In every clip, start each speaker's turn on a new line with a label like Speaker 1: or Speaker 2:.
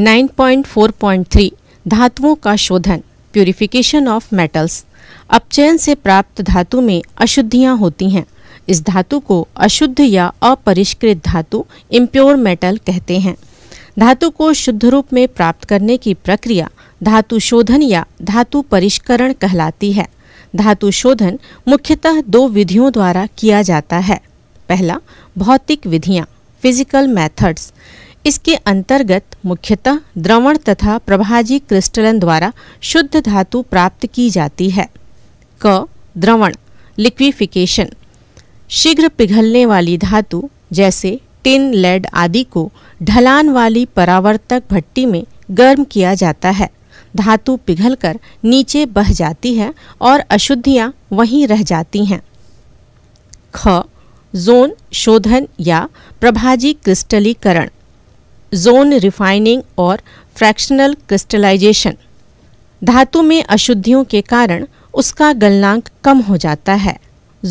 Speaker 1: 9.4.3 धातुओं का शोधन प्यूरिफिकेशन ऑफ मेटल्स अपचयन से प्राप्त धातु में अशुद्धियां होती हैं इस धातु को अशुद्ध या अपरिष्कृत धातु इम्प्योर मेटल कहते हैं धातु को शुद्ध रूप में प्राप्त करने की प्रक्रिया धातु शोधन या धातु परिष्करण कहलाती है धातु शोधन मुख्यतः दो विधियों द्वारा किया जाता है पहला भौतिक विधियाँ फिजिकल मेथड्स इसके अंतर्गत मुख्यतः द्रवण तथा प्रभाजी क्रिस्टलन द्वारा शुद्ध धातु प्राप्त की जाती है क द्रवण लिक्विफिकेशन शीघ्र पिघलने वाली धातु जैसे टिन लेड आदि को ढलान वाली परावर्तक भट्टी में गर्म किया जाता है धातु पिघलकर नीचे बह जाती है और अशुद्धियाँ वहीं रह जाती हैं ख जोन शोधन या प्रभाजी क्रिस्टलीकरण जोन रिफाइनिंग और फ्रैक्शनल क्रिस्टलाइजेशन धातु में अशुद्धियों के कारण उसका गलनांक कम हो जाता है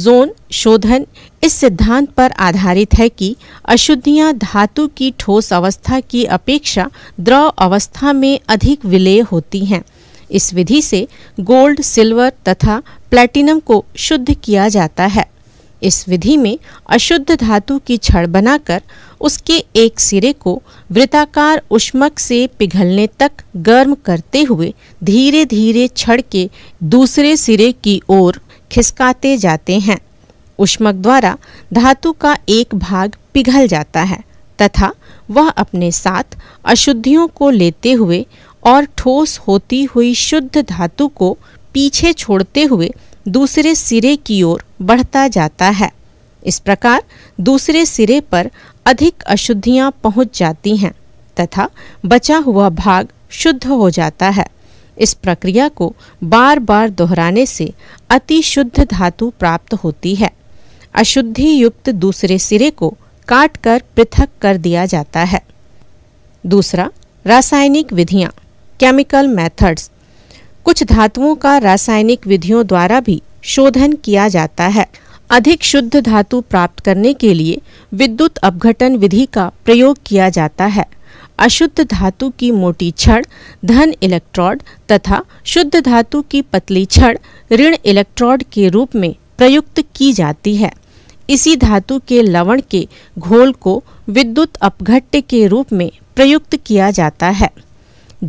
Speaker 1: जोन शोधन इस सिद्धांत पर आधारित है कि अशुद्धियां धातु की ठोस अवस्था की अपेक्षा द्रव अवस्था में अधिक विलेय होती हैं इस विधि से गोल्ड सिल्वर तथा प्लैटिनम को शुद्ध किया जाता है इस विधि में अशुद्ध धातु की छड़ बनाकर उसके एक सिरे को वृताकार उष्मक से पिघलने तक गर्म करते हुए धीरे धीरे छड़ के दूसरे सिरे की ओर खिसकाते जाते हैं उष्मक द्वारा धातु का एक भाग पिघल जाता है तथा वह अपने साथ अशुद्धियों को लेते हुए और ठोस होती हुई शुद्ध धातु को पीछे छोड़ते हुए दूसरे सिरे की ओर बढ़ता जाता है इस प्रकार दूसरे सिरे पर अधिक अशुद्धियां पहुंच जाती हैं तथा बचा हुआ भाग शुद्ध हो जाता है इस प्रक्रिया को बार बार दोहराने से अति शुद्ध धातु प्राप्त होती है अशुद्धि युक्त दूसरे सिरे को काट कर पृथक कर दिया जाता है दूसरा रासायनिक विधियां केमिकल मेथड्स कुछ धातुओं का रासायनिक विधियों द्वारा भी शोधन किया जाता है अधिक शुद्ध धातु प्राप्त करने के लिए विद्युत अपघटन विधि का प्रयोग किया जाता है अशुद्ध धातु की मोटी छड़ धन इलेक्ट्रोड तथा शुद्ध धातु की पतली छड़ ऋण इलेक्ट्रोड के रूप में प्रयुक्त की जाती है इसी धातु के लवण के घोल को विद्युत अपघट्य के रूप में प्रयुक्त किया जाता है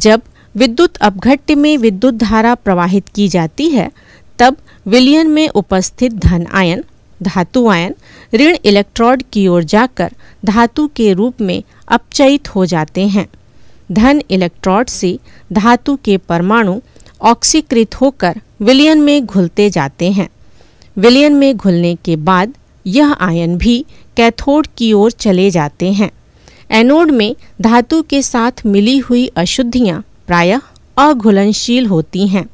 Speaker 1: जब विद्युत अपघट्य में विद्युत धारा प्रवाहित की जाती है तब विलियन में उपस्थित धन आयन धातु आयन ऋण इलेक्ट्रोड की ओर जाकर धातु के रूप में अपचयित हो जाते हैं धन इलेक्ट्रोड से धातु के परमाणु ऑक्सीकृत होकर विलियन में घुलते जाते हैं विलियन में घुलने के बाद यह आयन भी कैथोड की ओर चले जाते हैं एनोड में धातु के साथ मिली हुई अशुद्धियां प्रायः अघुलनशील होती हैं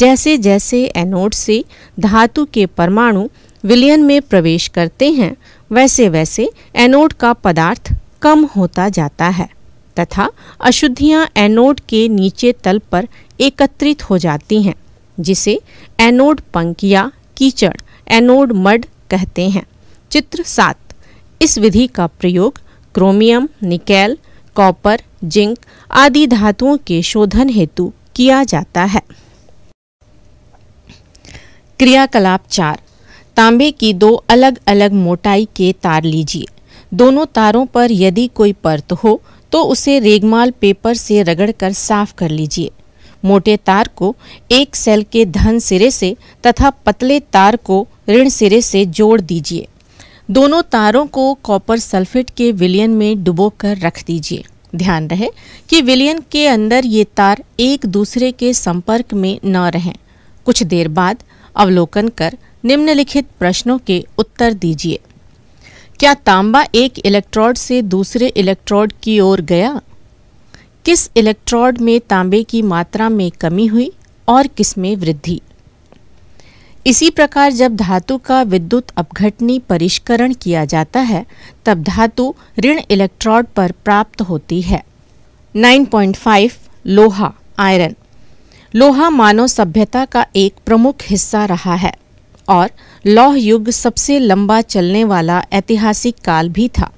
Speaker 1: जैसे जैसे एनोड से धातु के परमाणु विलयन में प्रवेश करते हैं वैसे वैसे एनोड का पदार्थ कम होता जाता है तथा अशुद्धियां एनोड के नीचे तल पर एकत्रित हो जाती हैं जिसे एनोड पंख या कीचड़ एनोड मड कहते हैं चित्र सात इस विधि का प्रयोग क्रोमियम निकेल कॉपर जिंक आदि धातुओं के शोधन हेतु किया जाता है क्रियाकलाप चार तांबे की दो अलग अलग मोटाई के तार लीजिए दोनों तारों पर यदि कोई परत हो तो उसे रेगमाल पेपर से रगड़कर साफ कर लीजिए मोटे तार को एक सेल के धन सिरे से तथा पतले तार को ऋण सिरे से जोड़ दीजिए दोनों तारों को कॉपर सल्फेट के विलियन में डुबोकर रख दीजिए ध्यान रहे कि विलियन के अंदर ये तार एक दूसरे के संपर्क में न रहें कुछ देर बाद अवलोकन कर निम्नलिखित प्रश्नों के उत्तर दीजिए क्या तांबा एक इलेक्ट्रोड से दूसरे इलेक्ट्रोड की ओर गया किस इलेक्ट्रोड में तांबे की मात्रा में कमी हुई और किस में वृद्धि इसी प्रकार जब धातु का विद्युत अपघटनी परिष्करण किया जाता है तब धातु ऋण इलेक्ट्रोड पर प्राप्त होती है 9.5 लोहा आयरन लोहा मानव सभ्यता का एक प्रमुख हिस्सा रहा है और लौह युग सबसे लंबा चलने वाला ऐतिहासिक काल भी था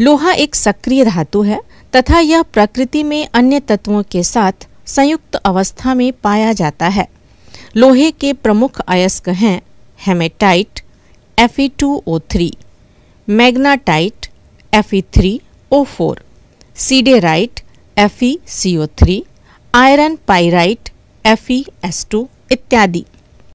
Speaker 1: लोहा एक सक्रिय धातु है तथा यह प्रकृति में अन्य तत्वों के साथ संयुक्त अवस्था में पाया जाता है लोहे के प्रमुख अयस्क हैं hematite two O three magnetite three O four siderite C O three iron pyrite S two इत्यादि